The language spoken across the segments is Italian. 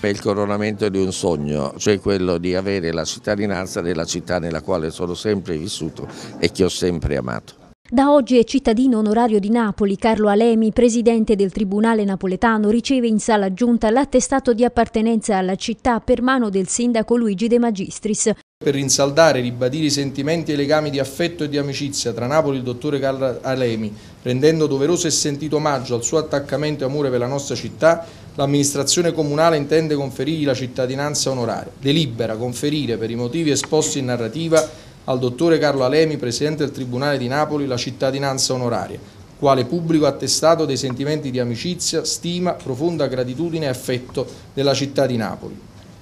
per il coronamento di un sogno, cioè quello di avere la cittadinanza della città nella quale sono sempre vissuto e che ho sempre amato. Da oggi è cittadino onorario di Napoli, Carlo Alemi, presidente del Tribunale napoletano, riceve in sala giunta l'attestato di appartenenza alla città per mano del sindaco Luigi De Magistris. Per rinsaldare e ribadire i sentimenti e i legami di affetto e di amicizia tra Napoli e il dottore Carlo Alemi, rendendo doveroso e sentito omaggio al suo attaccamento e amore per la nostra città, l'amministrazione comunale intende conferirgli la cittadinanza onoraria. Delibera conferire per i motivi esposti in narrativa al dottore Carlo Alemi, presidente del Tribunale di Napoli, la cittadinanza onoraria, quale pubblico attestato dei sentimenti di amicizia, stima, profonda gratitudine e affetto della città di Napoli.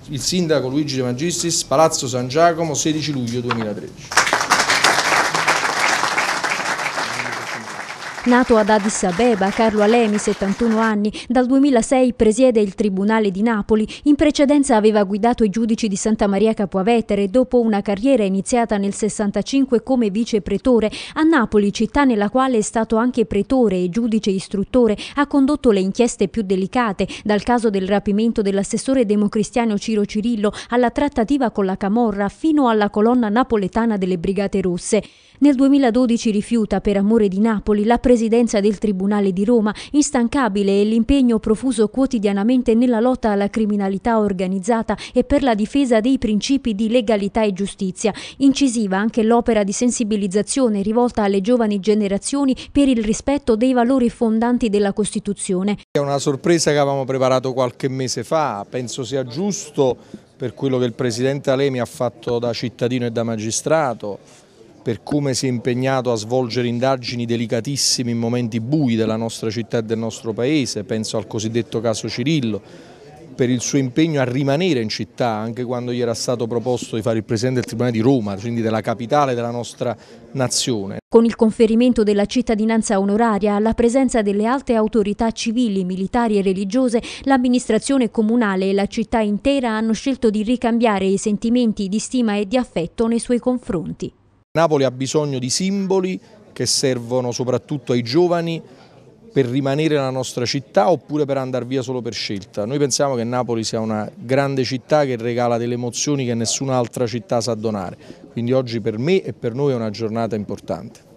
Il sindaco Luigi De Magistris, Palazzo San Giacomo, 16 luglio 2013. Nato ad Addis Abeba, Carlo Alemi, 71 anni, dal 2006 presiede il Tribunale di Napoli. In precedenza aveva guidato i giudici di Santa Maria Capuavetere dopo una carriera iniziata nel 65 come vice pretore. A Napoli, città nella quale è stato anche pretore e giudice istruttore, ha condotto le inchieste più delicate, dal caso del rapimento dell'assessore democristiano Ciro Cirillo alla trattativa con la Camorra fino alla colonna napoletana delle Brigate Rosse. Nel 2012 rifiuta per amore di Napoli la presenza presidenza del Tribunale di Roma, instancabile è l'impegno profuso quotidianamente nella lotta alla criminalità organizzata e per la difesa dei principi di legalità e giustizia. Incisiva anche l'opera di sensibilizzazione rivolta alle giovani generazioni per il rispetto dei valori fondanti della Costituzione. È una sorpresa che avevamo preparato qualche mese fa, penso sia giusto per quello che il Presidente Alemi ha fatto da cittadino e da magistrato, per come si è impegnato a svolgere indagini delicatissime in momenti bui della nostra città e del nostro paese, penso al cosiddetto caso Cirillo, per il suo impegno a rimanere in città anche quando gli era stato proposto di fare il Presidente del Tribunale di Roma, quindi della capitale della nostra nazione. Con il conferimento della cittadinanza onoraria alla presenza delle alte autorità civili, militari e religiose, l'amministrazione comunale e la città intera hanno scelto di ricambiare i sentimenti di stima e di affetto nei suoi confronti. Napoli ha bisogno di simboli che servono soprattutto ai giovani per rimanere nella nostra città oppure per andare via solo per scelta. Noi pensiamo che Napoli sia una grande città che regala delle emozioni che nessun'altra città sa donare, quindi oggi per me e per noi è una giornata importante.